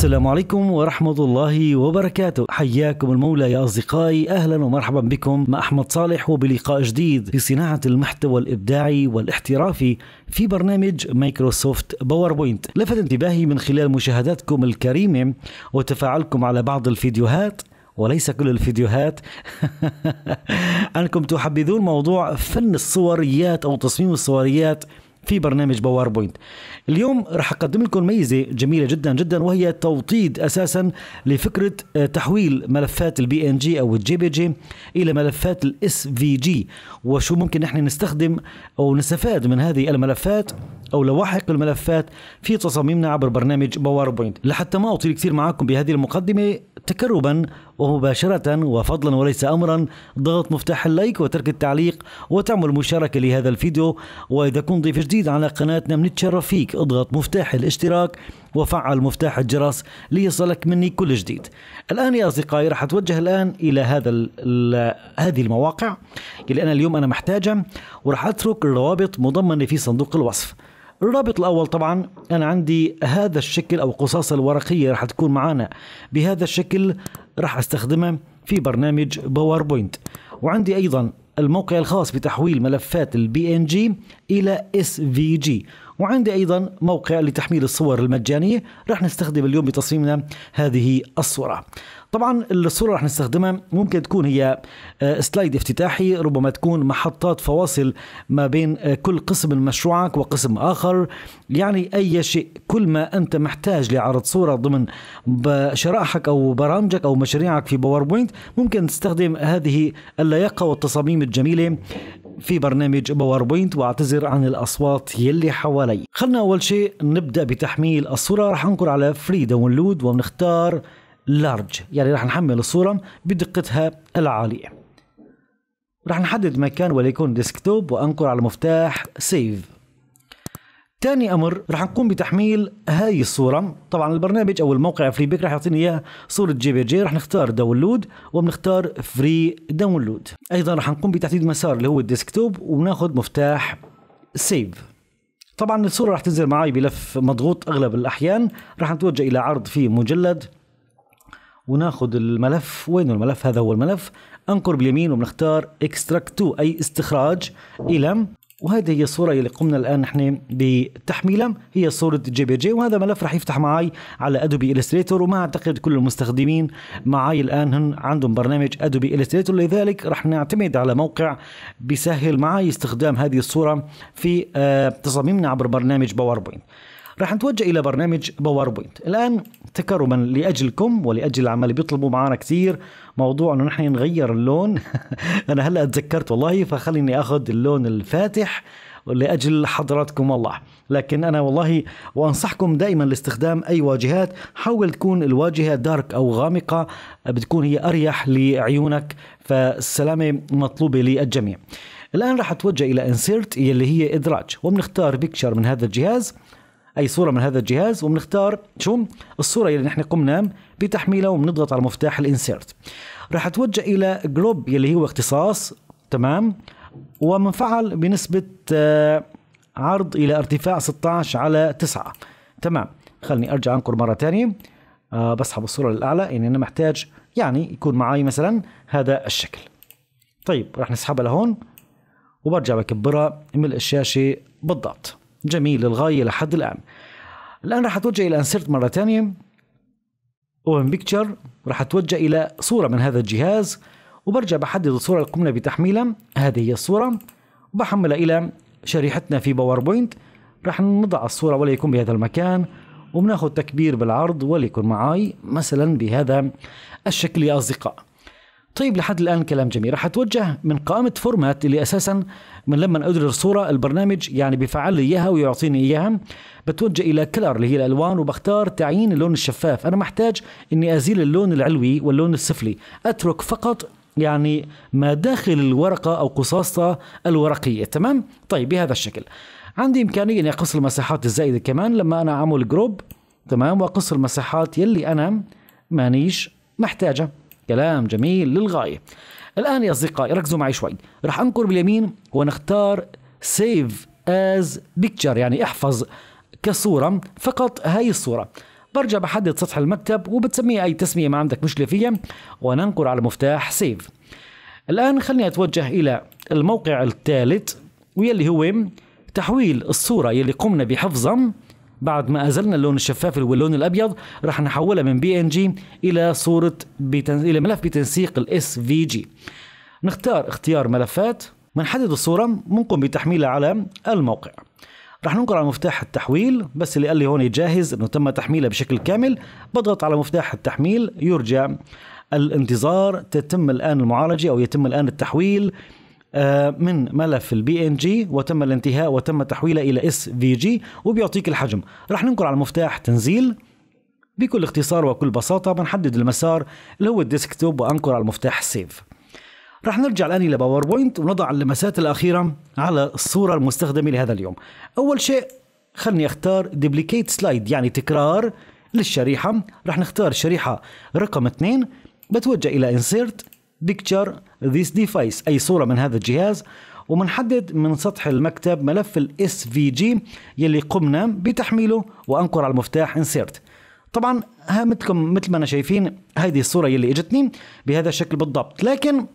السلام عليكم ورحمة الله وبركاته حياكم المولى يا أصدقائي أهلا ومرحبا بكم مع أحمد صالح وبلقاء جديد في صناعة المحتوى الإبداعي والاحترافي في برنامج مايكروسوفت باوربوينت لفت انتباهي من خلال مشاهداتكم الكريمة وتفاعلكم على بعض الفيديوهات وليس كل الفيديوهات أنكم تحبذون موضوع فن الصوريات أو تصميم الصوريات في برنامج باوربوينت اليوم رح اقدم لكم ميزه جميله جدا جدا وهي توطيد اساسا لفكره آه، تحويل ملفات البي ان جي او الجي بي جي الى ملفات الاس في جي وشو ممكن نحن نستخدم او نستفاد من هذه الملفات او لواحق الملفات في تصاميمنا عبر برنامج باوربوينت لحتى ما اطيل كثير معكم بهذه المقدمه تكربا ومباشرة وفضلا وليس أمرا ضغط مفتاح اللايك وترك التعليق وتعمل مشاركة لهذا الفيديو وإذا كنت ضيف جديد على قناتنا بنتشرف فيك اضغط مفتاح الاشتراك وفعل مفتاح الجرس ليصلك مني كل جديد الآن يا أصدقائي راح أتوجه الآن إلى هذا هذه المواقع اللي أنا اليوم أنا محتاجة وراح أترك الروابط مضمنة في صندوق الوصف الرابط الأول طبعا أنا عندي هذا الشكل أو القصاصة الورقية راح تكون معانا بهذا الشكل راح أستخدمها في برنامج باوربوينت وعندي أيضا الموقع الخاص بتحويل ملفات البي ان جي الى اس في جي وعندي ايضا موقع لتحميل الصور المجانيه راح نستخدم اليوم بتصميمنا هذه الصوره طبعا الصورة اللي رح نستخدمها ممكن تكون هي آه، سلايد افتتاحي ربما تكون محطات فواصل ما بين آه، كل قسم من مشروعك وقسم آخر يعني أي شيء كل ما أنت محتاج لعرض صورة ضمن شرائحك أو برامجك أو مشاريعك في باوربوينت ممكن تستخدم هذه اللياقة والتصاميم الجميلة في برنامج باوربوينت واعتذر عن الاصوات يلي حوالي خلنا اول شيء نبدا بتحميل الصوره رح انقر على فري داونلود وبنختار لارج يعني راح نحمل الصورة بدقتها العالية راح نحدد مكان وليكون ديسكتوب وأنقر على مفتاح سيف تاني امر راح نقوم بتحميل هاي الصوره طبعا البرنامج او الموقع فري بيك راح يعطيني اياها صوره جي بي جي راح نختار داونلود وبنختار فري داونلود ايضا راح نقوم بتحديد مسار اللي هو الديسكتوب وناخذ مفتاح سيف طبعا الصوره راح تنزل معي بلف مضغوط اغلب الاحيان راح نتوجه الى عرض في مجلد وناخذ الملف وين الملف هذا هو الملف انقر باليمين وبنختار اكستراكت تو اي استخراج الى وهذه هي الصورة اللي قمنا الآن نحن بتحميلها هي صورة جي بي جي وهذا ملف راح يفتح معي على أدوبي إلستريتور وما أعتقد كل المستخدمين معي الآن هن عندهم برنامج أدوبي إلستريتور لذلك راح نعتمد على موقع بيسهل معي استخدام هذه الصورة في آه، تصاميمنا عبر برنامج باوربوينت راح نتوجه إلى برنامج باوربوينت الآن تكرما لأجلكم ولأجل العمل اللي بيطلبوا معنا كثير موضوع أنه نحن نغير اللون أنا هلأ تذكرت والله فخليني أخذ اللون الفاتح لاجل حضراتكم والله لكن انا والله وانصحكم دائما لاستخدام اي واجهات حاول تكون الواجهه دارك او غامقه بتكون هي اريح لعيونك فالسلامه مطلوبه للجميع الان راح اتوجه الى انسيرت اللي هي ادراج وبنختار بيكتشر من هذا الجهاز اي صوره من هذا الجهاز وبنختار شو الصوره اللي نحن قمنا بتحميلها وبنضغط على مفتاح الانسيرت راح اتوجه الى جروب اللي هو اختصاص تمام ومنفعل بنسبه آه، عرض الى ارتفاع 16 على 9 تمام خلني ارجع انقر مره ثانيه أه بسحب الصوره للاعلى يعني انا محتاج يعني يكون معي مثلا هذا الشكل طيب راح نسحبها لهون وبرجع بكبرها ملء الشاشه بالضبط جميل للغاية لحد الآن الآن راح أتوجه إلى أنسرت مرة ثانية أوبن بيكتشر راح أتوجه إلى صورة من هذا الجهاز وبرجع بحدد الصورة اللي قمنا بتحميلها هذه هي الصورة وبحملها إلى شريحتنا في باوربوينت راح نضع الصورة وليكن بهذا المكان وبناخذ تكبير بالعرض وليكن معاي مثلا بهذا الشكل يا أصدقاء طيب لحد الان كلام جميل رح اتوجه من قائمه فورمات اللي اساسا من لما ادرج الصوره البرنامج يعني بيفعل لي اياها ويعطيني اياها بتوجه الى كلر اللي هي الالوان وبختار تعيين اللون الشفاف انا محتاج اني ازيل اللون العلوي واللون السفلي اترك فقط يعني ما داخل الورقه او قصاصة الورقيه تمام طيب بهذا الشكل عندي امكانيه اني اقص المساحات الزائده كمان لما انا اعمل جروب تمام واقص المساحات يلي انا مانيش محتاجه كلام جميل للغاية الآن يا أصدقائي ركزوا معي شوي رح أنقر باليمين ونختار سيف از بيكتشر يعني احفظ كصورة فقط هاي الصورة برجع بحدد سطح المكتب وبتسميه أي تسمية ما عندك مشكلة فيها وننقر على مفتاح سيف الآن خلني أتوجه إلى الموقع الثالث ويلي هو تحويل الصورة يلي قمنا بحفظها بعد ما أزلنا اللون الشفاف اللي هو اللون الأبيض راح نحولها من بي إن جي إلى صورة بتن... إلى ملف بتنسيق الاس في جي نختار اختيار ملفات ونحدد الصورة ممكن بتحميلها على الموقع رح ننقر على مفتاح التحويل بس اللي قال لي هون جاهز انه تم تحميلها بشكل كامل بضغط على مفتاح التحميل يرجع الانتظار تتم الان المعالجه او يتم الان التحويل آه، من ملف البي ان جي وتم الانتهاء وتم تحويله الى اس في جي وبيعطيك الحجم راح ننقل على مفتاح تنزيل بكل اختصار وكل بساطة بنحدد المسار اللي هو الديسكتوب وأنقر على المفتاح سيف رح نرجع الآن إلى باوربوينت ونضع اللمسات الأخيرة على الصورة المستخدمة لهذا اليوم أول شيء خلني أختار ديبليكيت سلايد يعني تكرار للشريحة رح نختار شريحة رقم 2 بتوجه إلى انسيرت بيكتشر ذيس ديفايس أي صورة من هذا الجهاز ومنحدد من سطح المكتب ملف الاس في جي يلي قمنا بتحميله وانقر على المفتاح انسيرت طبعا ها مثلكم مثل ما انا شايفين هذه الصوره يلي اجتني بهذا الشكل بالضبط لكن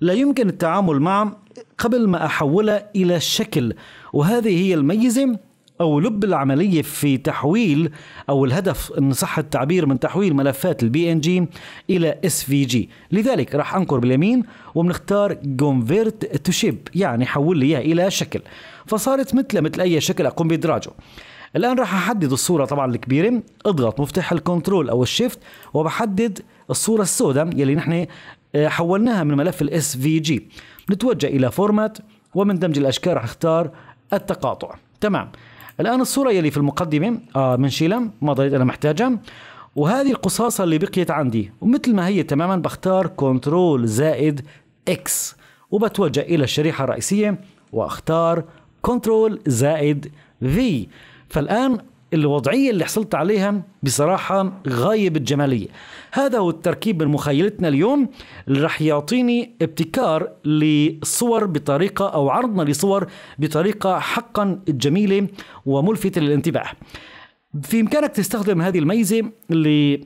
لا يمكن التعامل معه قبل ما احولها الى شكل وهذه هي الميزه أو لب العملية في تحويل أو الهدف إن صح التعبير من تحويل ملفات البي إن جي إلى اس في جي لذلك راح أنقر باليمين وبنختار convert to shape يعني حول لي إلى شكل فصارت مثل مثل أي شكل أقوم بإدراجه الآن راح أحدد الصورة طبعا الكبيرة اضغط مفتاح الكنترول أو الشيفت وبحدد الصورة السوداء يلي نحن آه، حولناها من ملف الاس في جي نتوجه إلى فورمات ومن دمج الأشكال راح اختار التقاطع تمام الآن الصورة يلي في المقدمة آه من شيلم ما ضليت أنا محتاجها وهذه القصاصة اللي بقيت عندي ومثل ما هي تماما بختار كنترول زائد اكس وبتوجه إلى الشريحة الرئيسية واختار كنترول زائد في فالآن الوضعية اللي حصلت عليها بصراحة غاية بالجمالية هذا هو التركيب من مخيلتنا اليوم اللي رح يعطيني ابتكار لصور بطريقة أو عرضنا لصور بطريقة حقا جميلة وملفتة للانتباه في إمكانك تستخدم هذه الميزة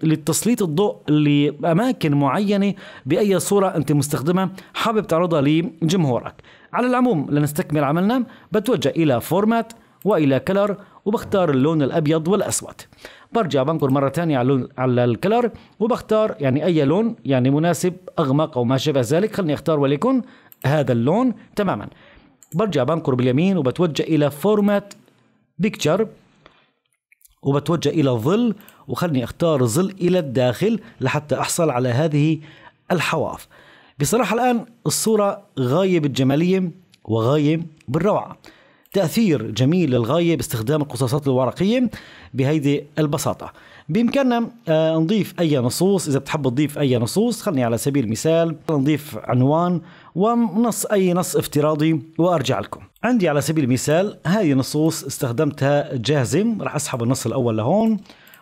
لتسليط الضوء لأماكن معينة بأي صورة أنت مستخدمة حابب تعرضها لجمهورك على العموم لنستكمل عملنا بتوجه إلى فورمات وإلى كلر وبختار اللون الابيض والاسود برجع بنقر مره ثانيه على على الكلر وبختار يعني اي لون يعني مناسب اغمق او ما شابه ذلك خليني اختار وليكن هذا اللون تماما برجع بنقر باليمين وبتوجه الى فورمات بيكتشر وبتوجه الى ظل وخلني اختار ظل الى الداخل لحتى احصل على هذه الحواف بصراحه الان الصوره غايه بالجماليه وغايه بالروعه تاثير جميل للغايه باستخدام القصاصات الورقيه بهيدي البساطه بامكاننا آه، نضيف اي نصوص اذا بتحب تضيف اي نصوص خلني على سبيل المثال نضيف عنوان ونص اي نص افتراضي وارجع لكم عندي على سبيل المثال هذه نصوص استخدمتها جاهزه راح اسحب النص الاول لهون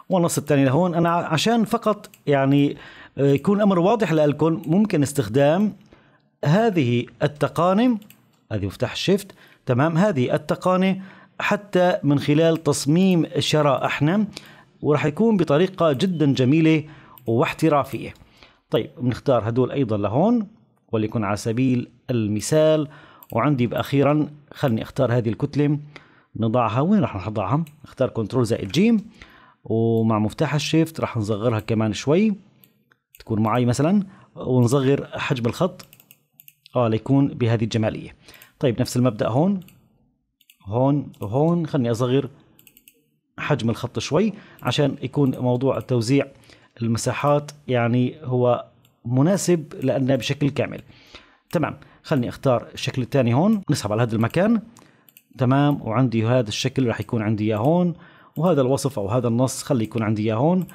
والنص الثاني لهون انا عشان فقط يعني آه، يكون امر واضح لكم ممكن استخدام هذه التقانم هذه مفتاح الشيفت تمام هذه التقانة حتى من خلال تصميم شرائحنا وراح يكون بطريقة جدا جميلة واحترافية طيب بنختار هدول أيضا لهون وليكن على سبيل المثال وعندي بأخيرا خلني أختار هذه الكتلة نضعها وين راح نضعها اختار كنترول زائد جيم ومع مفتاح الشيفت راح نصغرها كمان شوي تكون معي مثلا ونصغر حجم الخط اه ليكون بهذه الجماليه طيب نفس المبدا هون هون وهون خلني اصغر حجم الخط شوي عشان يكون موضوع توزيع المساحات يعني هو مناسب لنا بشكل كامل تمام خلني اختار الشكل الثاني هون نسحب على هذا المكان تمام وعندي هذا الشكل راح يكون عندي اياه هون وهذا الوصف او هذا النص خلي يكون عندي اياه هون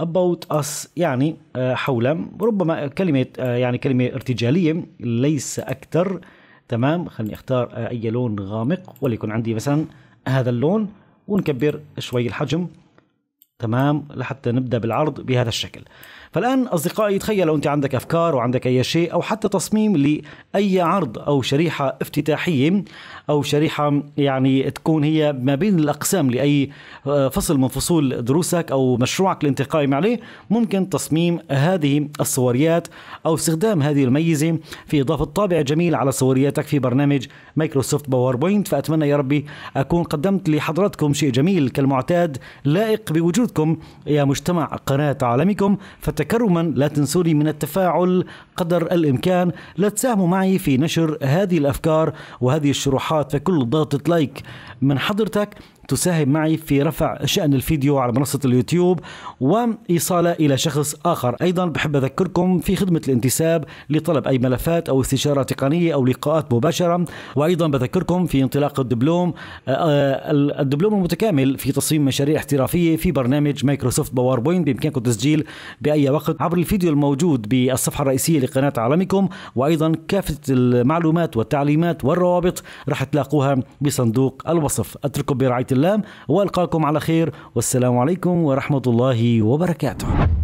about us يعني آه، حول ربما كلمة آه، يعني كلمة ارتجالية ليس أكثر تمام خليني اختار اي لون غامق وليكن عندي مثلا هذا اللون ونكبر شوي الحجم تمام لحتى نبدا بالعرض بهذا الشكل فالآن أصدقائي تخيلوا أنت عندك أفكار وعندك أي شيء أو حتى تصميم لأي عرض أو شريحة افتتاحية أو شريحة يعني تكون هي ما بين الأقسام لأي آه، فصل من فصول دروسك أو مشروعك اللي أنت قائم عليه ممكن تصميم هذه الصوريات أو استخدام هذه الميزة في إضافة طابع جميل على صورياتك في برنامج مايكروسوفت باوربوينت فأتمنى يا ربي أكون قدمت لحضراتكم شيء جميل كالمعتاد لائق بوجودكم يا مجتمع قناة عالمكم فتك تكرما لا تنسوني من التفاعل قدر الإمكان لا تساهموا معي في نشر هذه الأفكار وهذه الشروحات فكل ضغطة لايك من حضرتك تساهم معي في رفع شأن الفيديو على منصة اليوتيوب وإيصاله إلى شخص آخر أيضا بحب أذكركم في خدمة الانتساب لطلب أي ملفات أو استشارة تقنية أو لقاءات مباشرة وأيضا بذكركم في انطلاق الدبلوم آه، آه، الدبلوم المتكامل في تصميم مشاريع احترافية في برنامج مايكروسوفت باوربوينت بإمكانكم التسجيل بأي وقت عبر الفيديو الموجود بالصفحة الرئيسية لقناة عالمكم وأيضا كافة المعلومات والتعليمات والروابط راح تلاقوها بصندوق الوصف أترككم برعاية السلام والقاكم على خير والسلام عليكم ورحمه الله وبركاته